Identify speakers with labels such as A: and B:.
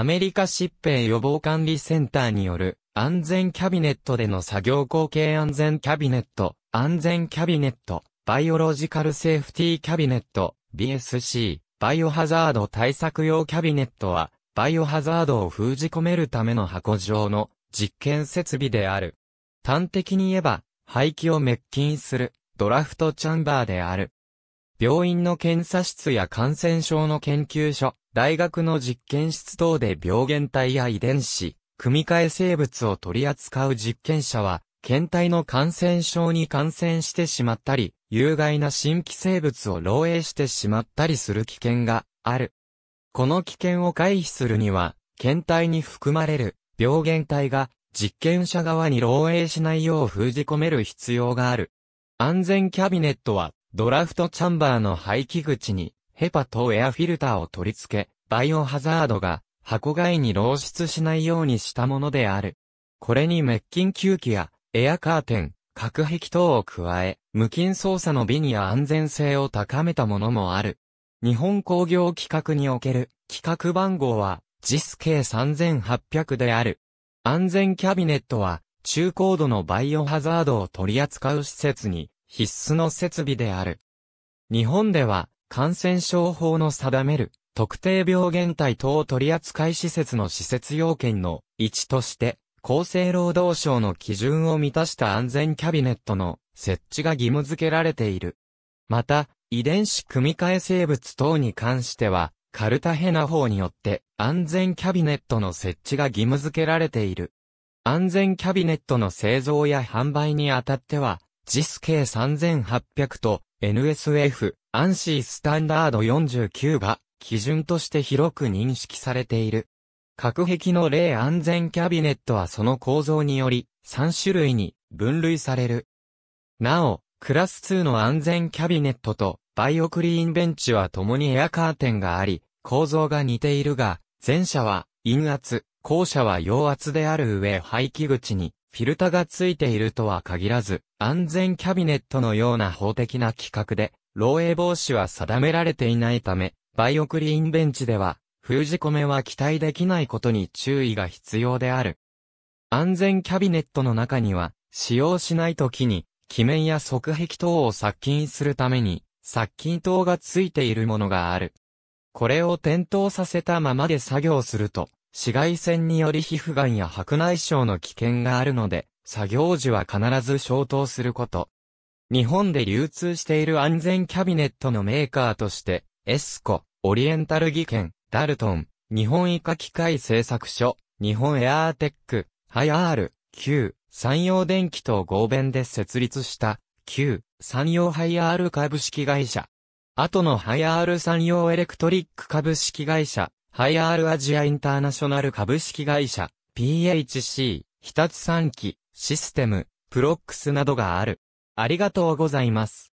A: アメリカ疾病予防管理センターによる安全キャビネットでの作業後継安全キャビネット、安全キャビネット、バイオロジカルセーフティーキャビネット、BSC、バイオハザード対策用キャビネットは、バイオハザードを封じ込めるための箱状の実験設備である。端的に言えば、排気を滅菌するドラフトチャンバーである。病院の検査室や感染症の研究所、大学の実験室等で病原体や遺伝子、組み換え生物を取り扱う実験者は、検体の感染症に感染してしまったり、有害な新規生物を漏洩してしまったりする危険がある。この危険を回避するには、検体に含まれる病原体が実験者側に漏洩しないよう封じ込める必要がある。安全キャビネットはドラフトチャンバーの排気口にヘパとエアフィルターを取り付け、バイオハザードが箱外に漏出しないようにしたものである。これに滅菌吸気やエアカーテン、隔壁等を加え、無菌操作の美に安全性を高めたものもある。日本工業規格における規格番号は j i s 計3 8 0 0である。安全キャビネットは中高度のバイオハザードを取り扱う施設に必須の設備である。日本では感染症法の定める特定病原体等取扱施設の施設要件の置として、厚生労働省の基準を満たした安全キャビネットの設置が義務付けられている。また、遺伝子組み換え生物等に関しては、カルタヘナ法によって安全キャビネットの設置が義務付けられている。安全キャビネットの製造や販売にあたっては、JIS 計3800と NSF、アンシースタンダード49が基準として広く認識されている。隔壁の例安全キャビネットはその構造により3種類に分類される。なお、クラス2の安全キャビネットとバイオクリーンベンチは共にエアカーテンがあり、構造が似ているが、前者は陰圧、後者は陽圧である上排気口にフィルタがついているとは限らず、安全キャビネットのような法的な規格で、漏洩防止は定められていないため、バイオクリーンベンチでは、封じ込めは期待できないことに注意が必要である。安全キャビネットの中には、使用しないときに、記面や側壁等を殺菌するために、殺菌等がついているものがある。これを点灯させたままで作業すると、紫外線により皮膚がんや白内障の危険があるので、作業時は必ず消灯すること。日本で流通している安全キャビネットのメーカーとして、エスコ、オリエンタル技研、ダルトン、日本医科機械製作所、日本エアーテック、ハイアール、旧、山陽電機と合弁で設立した、旧、山陽ハイアール株式会社。後のハイアール山陽エレクトリック株式会社、ハイアールアジアインターナショナル株式会社、PHC、日立産機、システム、プロックスなどがある。ありがとうございます。